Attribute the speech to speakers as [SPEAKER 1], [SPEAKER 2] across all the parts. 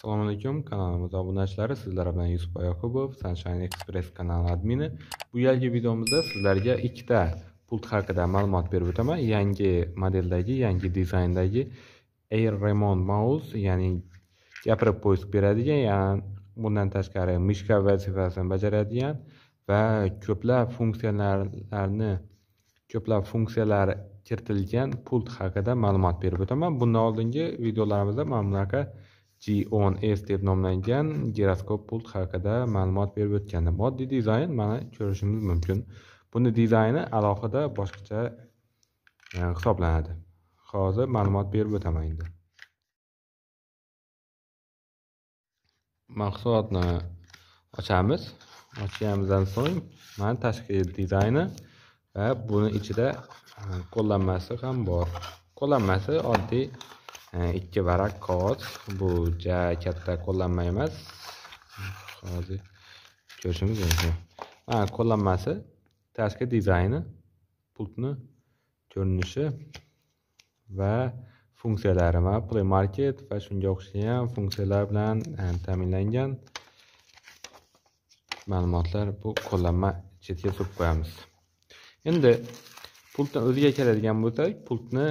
[SPEAKER 1] assalomu alaykum kanalimiz obunachilari sizlar bilan yusuf ayaqubov sunshine express kanali admini bu yilgi videomizda sizlarga ikkita pult haqida ma'lumot berib o'taman yangi modeldagi yangi dizayndagi air remont mouse ya'ni gapirib poyz beradigan yani bundan tashqari mishka vazifasini bajaradigan va ko'plab funksiyalarni ko'plab funksiyalar kiritilgan pult haqida ma'lumot berib o'taman bundan oldingi videolarimizda mana bunaqa G10S deb nomlangan giroskop pult haqida ma'lumot berib o'tgandim Moddiy dizayn mana ko'rishimiz mumkin. Buni dizayni alohida boshqacha e, hisoblanadi. Hozir ma'lumot berib o'taman endi. Mahsulotni ochamiz. Ochganimizdan so'ng mana tashqi dizayni va buni ichida e, qo'llanmasi ham bor. Qo'llanmasi oddiy Э, ikki varaq qog'oz bu ja katta qo'llanma emas hozir ko'rishimiz mumkin mana qo'llanmasi tashqi dizayni pultni ko'rinishi va funksiyalari mana play market va shunga o'xshagan funksiyalar bilan ta'minlangan ma'lumotlar bu qo'llanma chetga surib qo'yamiz endi pultni o'ziga keladigan bo'lsak pultni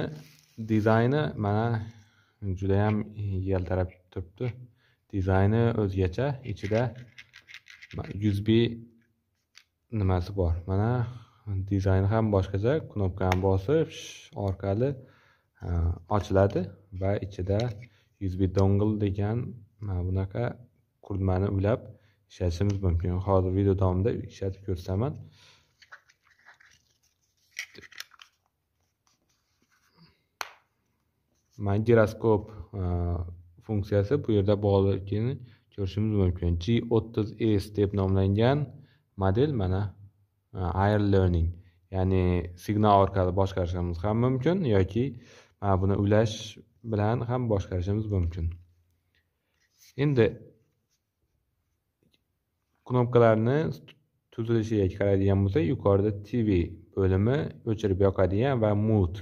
[SPEAKER 1] dizayni mana judayam yaltirab turibdi dizayni o'zgacha ichida usb nimasi bor mana dizayni ham boshqacha knopkani bosib orqali ochiladi va ichida usb dongle degan mana bunaqa qurilmani ulab ishlatishimiz mumkin hozir video davomida ishlatib ko'rsataman giroskop e, funksiyasi bu yerda bog'liqligini ko'rishimiz mumkin g o'ttiz s deb nomlangan model mana air e, learning ya'ni signal orqali boshqarishimiz ham mumkin yoki mana e, buni ulash bilan ham boshqarishimiz mumkin endi knopkalarni tuzilishiga qaraydigan bo'lsak yuqorida tv bo'limi o'chirib yoqadigan va mut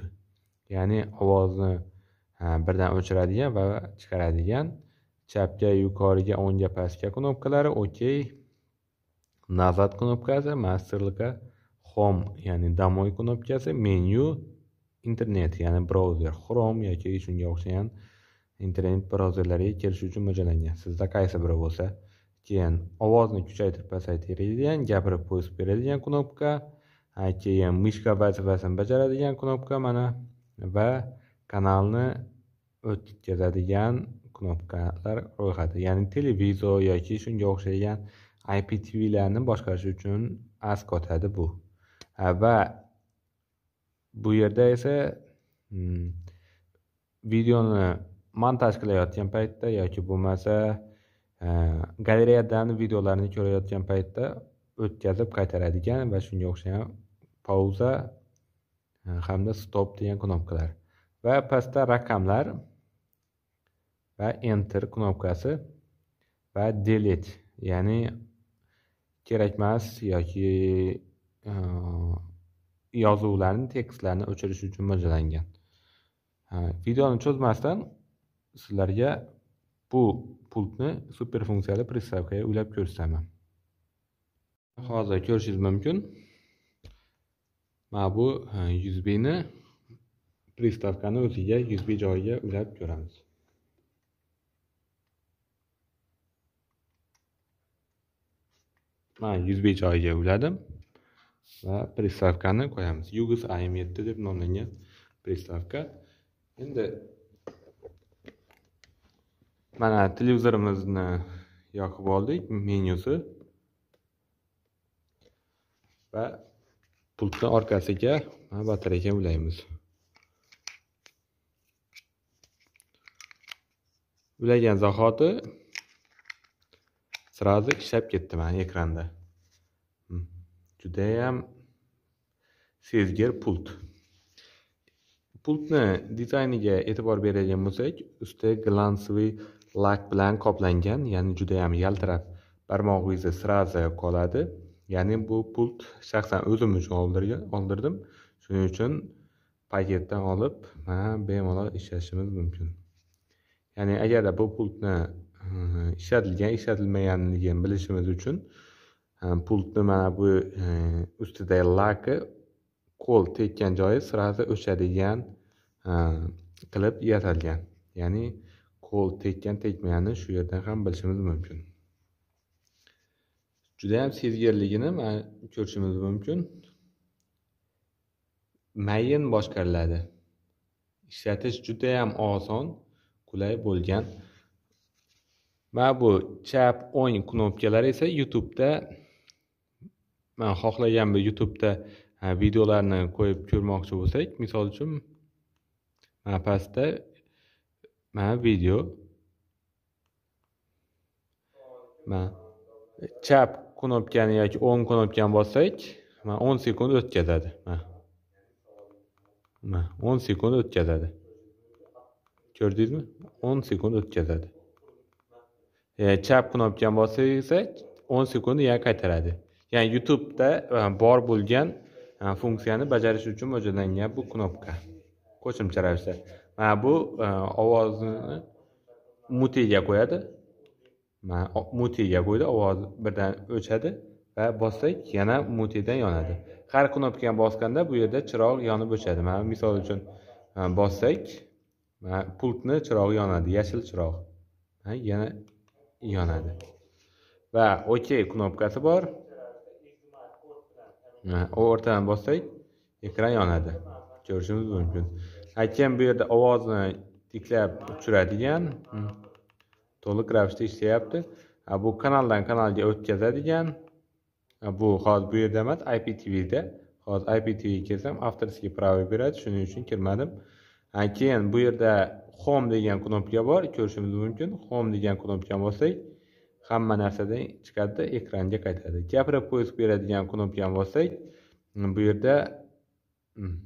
[SPEAKER 1] ya'ni ovozni birdan o'chiradigan va chiqaradigan chapga yuqoriga o'ngga pastga knopkalari ok nazad knopkasi masterlikka home ya'ni domoy knopkasi menyu internet ya'ni brauzer chrome yoki shunga o'xshagan internet brauzerlariga kirish uchun mo'ljallangan sizda qaysi biri bo'lsa keyin ovozni kuchaytirib pasaytiradigan gapirib qo'yib beradigan knopka keyin mishka vazifasini bajaradigan knopka mana va kanalni o'tkazadigan knopkalar ro'yxati ya'ni televizor yoki shunga o'xshagan IPTVlarni boshqarish uchun ask otadi bu va bu yerda esa hmm, videoni montaj qilayotgan paytda yoki bo'lmasa e, galereyadan videolarni ko'rayotgan paytda o'tkazib qaytaradigan va shunga o'xshagan pauza e, hamda stop degan knopkalar va pastda raqamlar va enter knopkasi va delete ya'ni kerakmas yoki э, yozuvlarni tekstlarni o'chirish uchun mo'ljallangan videoni cho'zmasdan sizlarga bu pultni super funksiyali приставкаga ulab ko'rsataman hozir ko'rishingiz mumkin mana bu yuz bini Pristavkani o'ziga yuzbejoyiga ulab ko'ramiz mana USB joyiga uladim va pristavkani qo'yamiz yugus am yetti deb nomlangan pristavka endi mana televizorimizni yoqib oldik menyusi va pultni orqasiga batareyka ulaymiz ulagan zahoti сразу ishlab ketdi mana ekranda judayam sezgir pult pultni dizayniga e'tibor beradigan bo'lsak usti glansовый lak bilan qoplangan ya'ni judayam yaltirab barmog'ingizni сразу qoladi ya'ni bu pult shaxsan o'zim uchun oldirdim shuning uchun paketdan olib mana bemalol ishlashimiz mumkin ya'ni agarda bu pultni e, ishlatilgan ishlatilmaganligini bilishimiz uchun e, pultni mana bu ustidagi e, laki qo'l tekkan joyi сразу o'chadigan qilib yasalgan ya'ni qo'l tekkan tekmaganini shu yerdan ham bilishimiz mumkin judayam sezgirligini ko'rishimiz mumkin mayin boshqariladi ishlatish judayam oson qulay bo'lgan mana bu chap o'ng knopkalar esa youtubeda man xohlagan bir youtubeda videolarni qo'yib ko'rmoqchi bo'lsak misol uchun mana pastda mana video mana chap knopkani yoki o'ng knopkani bossak mana o'n sekund o'tkazadi mana o'n sekund o'tkazadi ko'rdingizmi o'n sekund o'tkazadi e, chap knopkani bossangiz o'n sekund yana qaytaradi ya'ni youtubeda e, bor bo'lgan e, funksiyani bajarish uchun mo'ljallangan bu knopka qo'shimcha ravishda mana bu e, ovozni mutiga qo'yadi mana mutiga qo'ydi ovoz birdan o'chadi va bossak yana mutidan yonadi har knopkani bosganda bu yerda chiroq yonib o'chadi mana misol uchun bossak pultni chirog'i yonadi yashil chiroq yana yonadi va ok knopkasi bor o'rtadan bossak ekran yonadi ko'rishimiz mumkin aytgan bu yerda ovozni tiklab uchiradigan hmm, to'liq ravishda ishlayapti bu kanaldan kanalga o'tkazadigan bu hozir bu yerda emas iptvda hozir iptvga kelsam avtorskiy право beradi shuning uchun kirmadim keyin bu yerda home degan knopka bor ko'rishimiz mumkin home degan knopkani bossak hamma narsadan chiqadida ekranga qaytadi gapirib poisk beradigan knopkani bossak bu yerda hmm,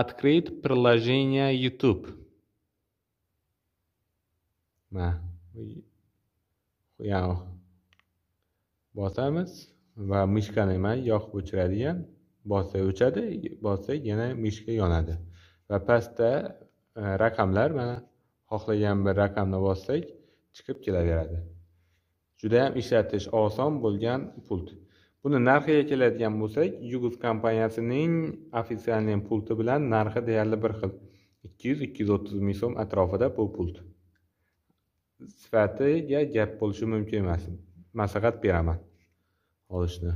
[SPEAKER 1] открыть приложение youtube bosamiz va mishkani emas yoqib o'chiradigan bossa o'chadi bossa yana mishka yonadi va pastda e, raqamlar mana xohlagan bir raqamni bossak chiqib kelaveradi judayam ishlatish oson bo'lgan pult buni narxiga keladigan bo'lsak yugus kompaniyasining ofitsialniy pulti bilan narxi deyarli bir xil ikki yuz ikki yuz o'ttiz ming so'm atrofida bu pult sifatiga gap bo'lishi mumkin emas maslahat beraman olishni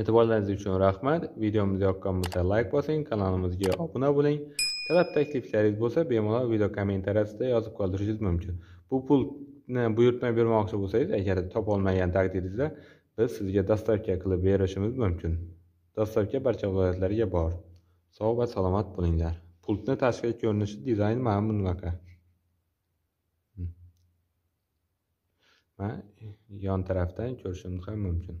[SPEAKER 1] E'tiborlaringiz uchun rahmat. Videomiz yoqqan bo'lsa layk bosing, kanalimizga obuna bo'ling. Talab takliflaringiz bo'lsa bemalol video kommentariyasida yozib qoldirishingiz mumkin. Bu pulni buyurtma bermoqchi bo'lsangiz, agar topolmagan taqdiringizda biz sizga dastavka qilib berishimiz mumkin. Dastavka barcha viloyatlarga bor. Sog' va salomat bo'linglar. Pultni tashqi ko'rinishi dizayni mana bunaqa. Va hmm. yon tarafdan ko'rishingiz ham mumkin.